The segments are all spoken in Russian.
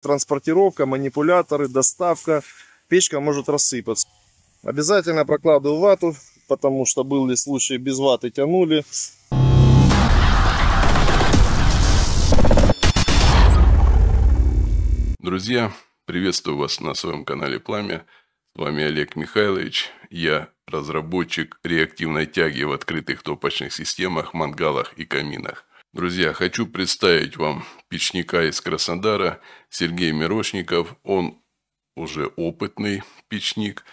транспортировка, манипуляторы, доставка, печка может рассыпаться. Обязательно прокладываю вату, потому что были случаи без ваты тянули. Друзья, приветствую вас на своем канале Пламя. С вами Олег Михайлович. Я разработчик реактивной тяги в открытых топочных системах, мангалах и каминах. Друзья, хочу представить вам печника из Краснодара Сергей Мирошников. Он уже опытный печник,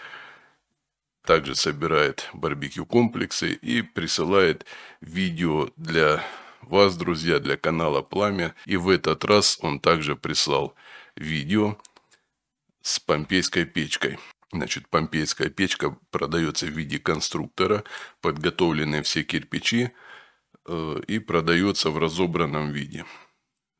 также собирает барбекю комплексы и присылает видео для вас, друзья, для канала Пламя. И в этот раз он также прислал видео с помпейской печкой. Значит, помпейская печка продается в виде конструктора, подготовлены все кирпичи – Э, и продается в разобранном виде.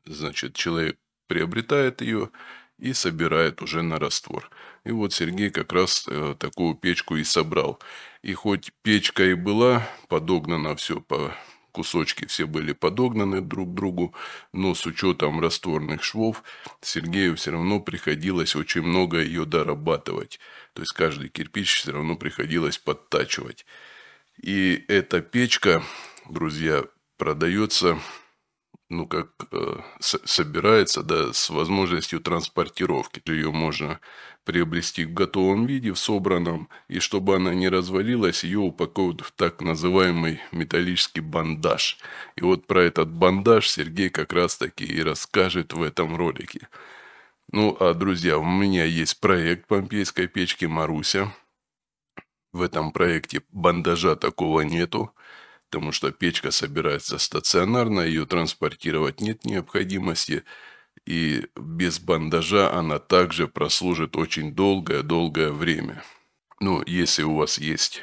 Значит, человек приобретает ее и собирает уже на раствор. И вот Сергей как раз э, такую печку и собрал. И хоть печка и была подогнана все по кусочки, все были подогнаны друг к другу, но с учетом растворных швов Сергею все равно приходилось очень много ее дорабатывать. То есть каждый кирпич все равно приходилось подтачивать. И эта печка друзья, продается, ну, как э, собирается, да, с возможностью транспортировки. Ее можно приобрести в готовом виде, в собранном, и чтобы она не развалилась, ее упаковывают в так называемый металлический бандаж. И вот про этот бандаж Сергей как раз-таки и расскажет в этом ролике. Ну, а, друзья, у меня есть проект помпейской печки «Маруся». В этом проекте бандажа такого нету потому что печка собирается стационарно, ее транспортировать нет необходимости, и без бандажа она также прослужит очень долгое-долгое время. Ну, если у вас есть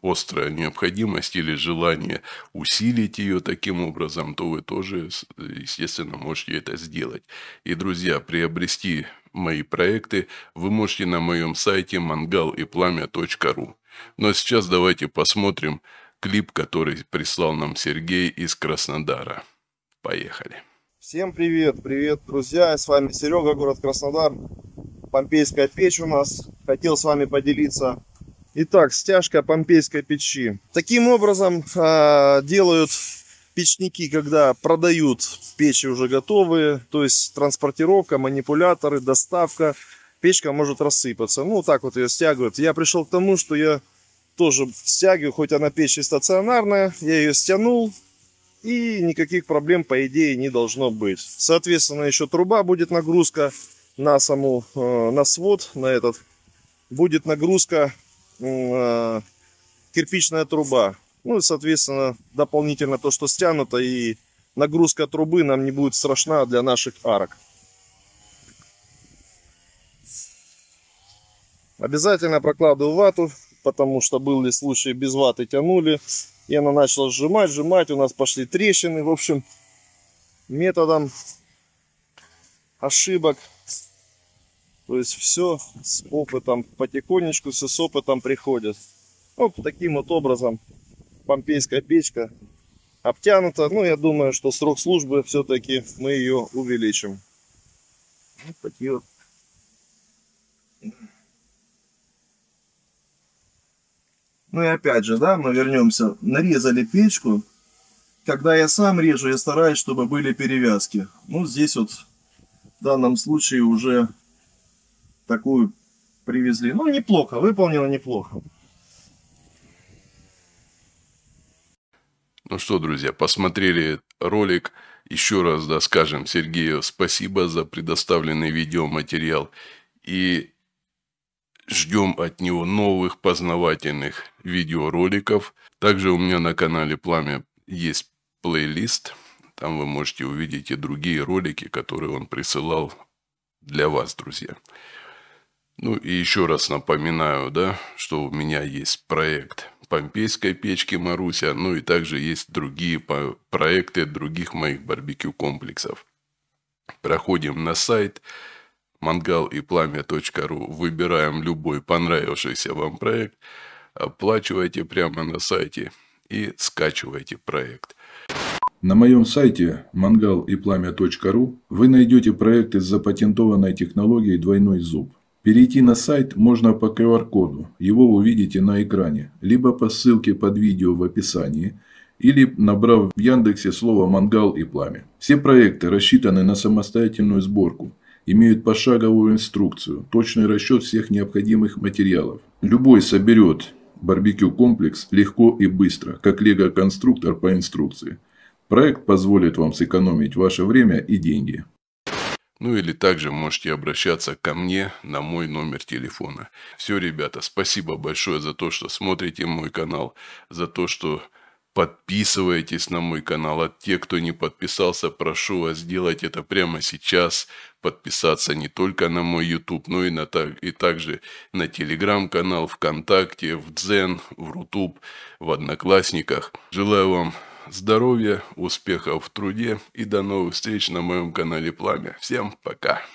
острая необходимость или желание усилить ее таким образом, то вы тоже, естественно, можете это сделать. И, друзья, приобрести мои проекты вы можете на моем сайте mangalieplamя.ru. Но сейчас давайте посмотрим, клип, который прислал нам Сергей из Краснодара. Поехали. Всем привет, привет, друзья, с вами Серега, город Краснодар, Помпейская печь у нас, хотел с вами поделиться. Итак, стяжка помпейской печи. Таким образом э, делают печники, когда продают печи уже готовые, то есть транспортировка, манипуляторы, доставка, печка может рассыпаться. Ну, так вот ее стягивают. Я пришел к тому, что я тоже стягиваю, хоть она печь и стационарная, я ее стянул, и никаких проблем, по идее, не должно быть. Соответственно, еще труба будет нагрузка на саму, э, на свод, на этот, будет нагрузка э, кирпичная труба. Ну и, соответственно, дополнительно то, что стянуто, и нагрузка трубы нам не будет страшна для наших арок. Обязательно прокладываю вату, потому что были случаи без ваты тянули. И она начала сжимать, сжимать, у нас пошли трещины. В общем, методом ошибок. То есть все с опытом, потихонечку все с опытом приходит. Вот ну, таким вот образом помпейская печка обтянута. Ну, я думаю, что срок службы все-таки мы ее увеличим. Вот такие вот Ну и опять же, да, мы вернемся. Нарезали печку. Когда я сам режу, я стараюсь, чтобы были перевязки. Ну, здесь вот в данном случае уже такую привезли. Ну, неплохо, выполнено неплохо. Ну что, друзья, посмотрели ролик. Еще раз, да, скажем Сергею спасибо за предоставленный видеоматериал. И Ждем от него новых познавательных видеороликов. Также у меня на канале Пламя есть плейлист. Там вы можете увидеть и другие ролики, которые он присылал для вас, друзья. Ну и еще раз напоминаю, да, что у меня есть проект Помпейской печки Маруся, ну и также есть другие проекты других моих барбекю комплексов. Проходим на сайт, мангал и пламя.ру, выбираем любой понравившийся вам проект, оплачивайте прямо на сайте и скачивайте проект. На моем сайте мангал и пламя.ру вы найдете проекты с запатентованной технологией «Двойной зуб». Перейти на сайт можно по QR-коду, его увидите на экране, либо по ссылке под видео в описании, или набрав в Яндексе слово «Мангал и пламя». Все проекты рассчитаны на самостоятельную сборку – имеют пошаговую инструкцию, точный расчет всех необходимых материалов. Любой соберет барбекю-комплекс легко и быстро, как лего-конструктор по инструкции. Проект позволит вам сэкономить ваше время и деньги. Ну или также можете обращаться ко мне на мой номер телефона. Все, ребята, спасибо большое за то, что смотрите мой канал, за то, что Подписывайтесь на мой канал, а те, кто не подписался, прошу вас сделать это прямо сейчас. Подписаться не только на мой YouTube, но и, на, и также на телеграм-канал, ВКонтакте, в Дзен, в Рутуб, в Одноклассниках. Желаю вам здоровья, успехов в труде и до новых встреч на моем канале Пламя. Всем пока!